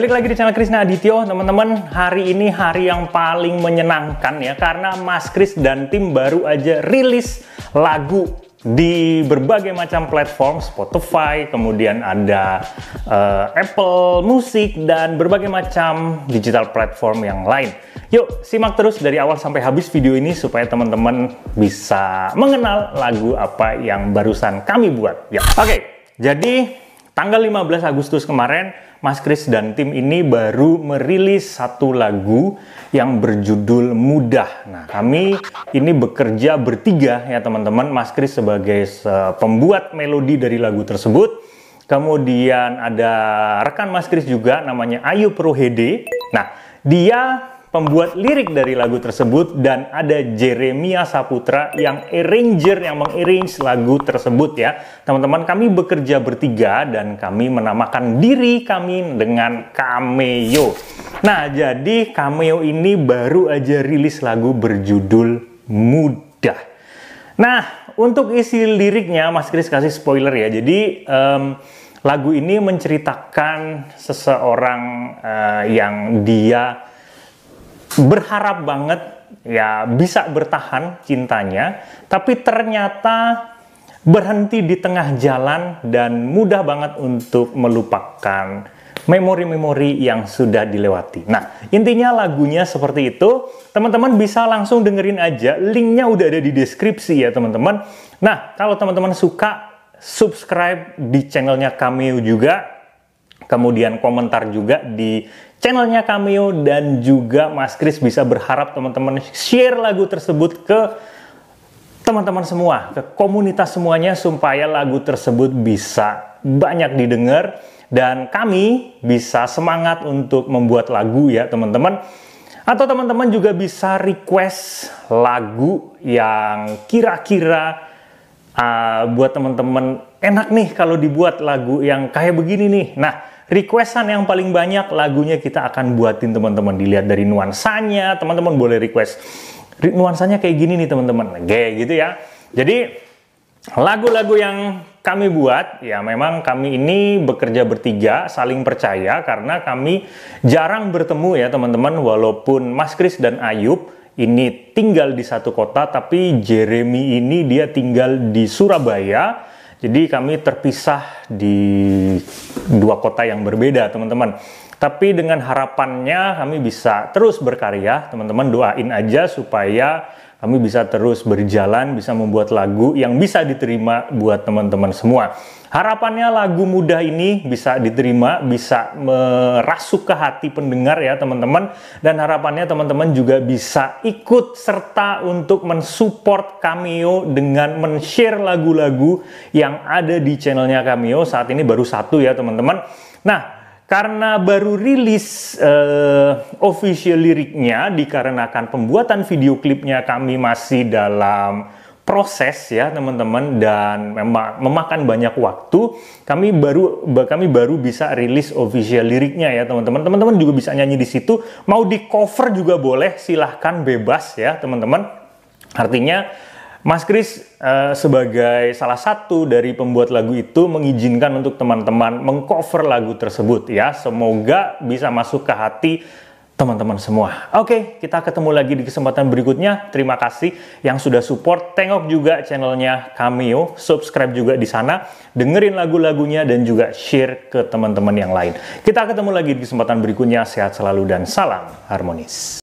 Balik lagi di channel Krisna Adityo, teman-teman. Hari ini hari yang paling menyenangkan ya, karena Mas Kris dan tim baru aja rilis lagu di berbagai macam platform, Spotify, kemudian ada uh, Apple Music dan berbagai macam digital platform yang lain. Yuk, simak terus dari awal sampai habis video ini supaya teman-teman bisa mengenal lagu apa yang barusan kami buat. Ya. Oke, okay, jadi tanggal 15 Agustus kemarin Mas Kris dan tim ini baru merilis satu lagu yang berjudul Mudah. Nah, kami ini bekerja bertiga ya teman-teman. Mas Kris sebagai pembuat melodi dari lagu tersebut. Kemudian ada rekan Mas Kris juga namanya Ayu Prohede. Nah, dia pembuat lirik dari lagu tersebut dan ada Jeremia Saputra yang arranger yang mengarrange lagu tersebut ya. Teman-teman kami bekerja bertiga dan kami menamakan diri kami dengan Cameo. Nah, jadi Cameo ini baru aja rilis lagu berjudul Mudah. Nah, untuk isi liriknya Mas Kris kasih spoiler ya. Jadi um, lagu ini menceritakan seseorang uh, yang dia berharap banget ya bisa bertahan cintanya, tapi ternyata berhenti di tengah jalan dan mudah banget untuk melupakan memori-memori yang sudah dilewati. Nah, intinya lagunya seperti itu. Teman-teman bisa langsung dengerin aja. Linknya udah ada di deskripsi ya, teman-teman. Nah, kalau teman-teman suka, subscribe di channelnya Cameo juga kemudian komentar juga di channelnya Cameo dan juga Mas Kris bisa berharap teman-teman share lagu tersebut ke teman-teman semua, ke komunitas semuanya supaya lagu tersebut bisa banyak didengar dan kami bisa semangat untuk membuat lagu ya teman-teman. Atau teman-teman juga bisa request lagu yang kira-kira uh, buat teman-teman enak nih kalau dibuat lagu yang kayak begini nih. Nah, requestan yang paling banyak lagunya kita akan buatin teman-teman dilihat dari nuansanya teman-teman boleh request nuansanya kayak gini nih teman-teman nah, kayak gitu ya jadi lagu-lagu yang kami buat ya memang kami ini bekerja bertiga saling percaya karena kami jarang bertemu ya teman-teman walaupun Mas Kris dan Ayub ini tinggal di satu kota tapi Jeremy ini dia tinggal di Surabaya jadi kami terpisah di dua kota yang berbeda teman-teman tapi dengan harapannya kami bisa terus berkarya, teman-teman doain aja supaya kami bisa terus berjalan, bisa membuat lagu yang bisa diterima buat teman-teman semua. Harapannya lagu muda ini bisa diterima, bisa merasuk ke hati pendengar ya teman-teman. Dan harapannya teman-teman juga bisa ikut serta untuk mensupport Cameo dengan men-share lagu-lagu yang ada di channelnya Cameo. Saat ini baru satu ya teman-teman. Nah, karena baru rilis uh, official liriknya dikarenakan pembuatan video klipnya kami masih dalam proses ya teman-teman dan memang memakan banyak waktu kami baru kami baru bisa rilis official liriknya ya teman-teman teman-teman juga bisa nyanyi di situ mau di cover juga boleh silahkan bebas ya teman-teman artinya Mas Kris uh, sebagai salah satu dari pembuat lagu itu mengizinkan untuk teman-teman mengcover lagu tersebut ya. Semoga bisa masuk ke hati teman-teman semua. Oke, kita ketemu lagi di kesempatan berikutnya. Terima kasih yang sudah support. Tengok juga channelnya Cameo, subscribe juga di sana, dengerin lagu-lagunya dan juga share ke teman-teman yang lain. Kita ketemu lagi di kesempatan berikutnya. Sehat selalu dan salam harmonis.